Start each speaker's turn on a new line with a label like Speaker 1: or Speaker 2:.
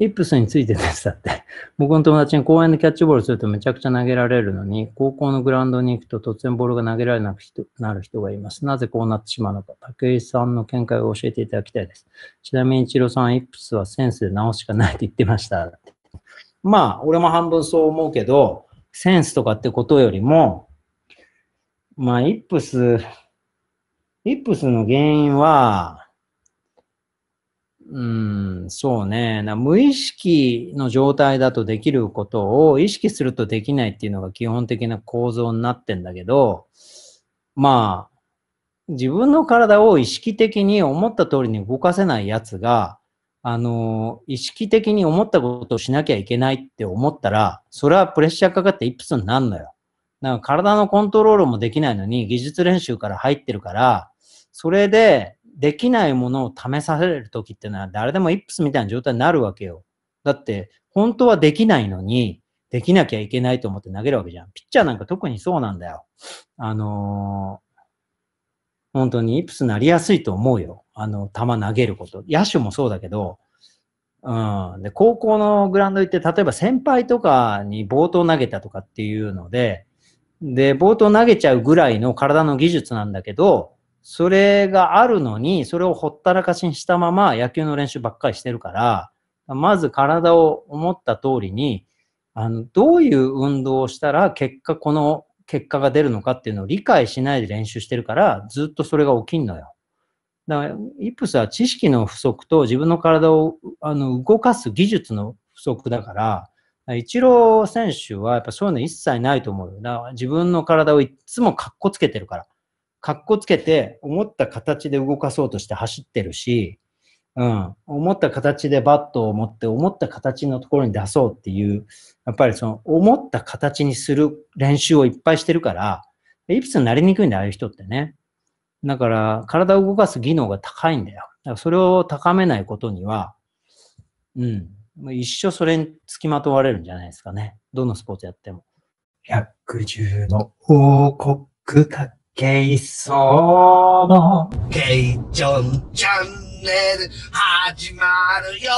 Speaker 1: イップスについてでしたって。僕の友達に公園でキャッチボールするとめちゃくちゃ投げられるのに、高校のグラウンドに行くと突然ボールが投げられなくなる人がいます。なぜこうなってしまうのか、武井さんの見解を教えていただきたいです。ちなみに一郎さん、イップスはセンスで直すしかないと言ってました。まあ、俺も半分そう思うけど、センスとかってことよりも、まあ、イップス、イップスの原因は、うん、そうね。な無意識の状態だとできることを意識するとできないっていうのが基本的な構造になってんだけど、まあ、自分の体を意識的に思った通りに動かせないやつが、あの、意識的に思ったことをしなきゃいけないって思ったら、それはプレッシャーかかって一プスになるのよ。なんか体のコントロールもできないのに技術練習から入ってるから、それでできないものを試される時ってのは誰でもイップスみたいな状態になるわけよ。だって、本当はできないのに、できなきゃいけないと思って投げるわけじゃん。ピッチャーなんか特にそうなんだよ。あのー、本当にイップスなりやすいと思うよ。あの、球投げること。野手もそうだけど、うん。で、高校のグラウンド行って、例えば先輩とかに冒頭投げたとかっていうので、で、冒頭投げちゃうぐらいの体の技術なんだけど、それがあるのに、それをほったらかしにしたまま野球の練習ばっかりしてるから、まず体を思った通りに、あの、どういう運動をしたら結果この結果が出るのかっていうのを理解しないで練習してるから、ずっとそれが起きんのよ。だから、イップスは知識の不足と自分の体をあの動かす技術の不足だから、イチロー選手はやっぱそういうの一切ないと思うよ。だから自分の体をいつもかっこつけてるから。かっこつけて、思った形で動かそうとして走ってるし、うん、思った形でバットを持って、思った形のところに出そうっていう、やっぱりその、思った形にする練習をいっぱいしてるから、エピソードになりにくいんだよ、ああいう人ってね。だから、体を動かす技能が高いんだよ。だからそれを高めないことには、うん、一生それにつきまとわれるんじゃないですかね。どのスポーツやっても。110の王国だケイソーのケイちょんチャンネル始まるよ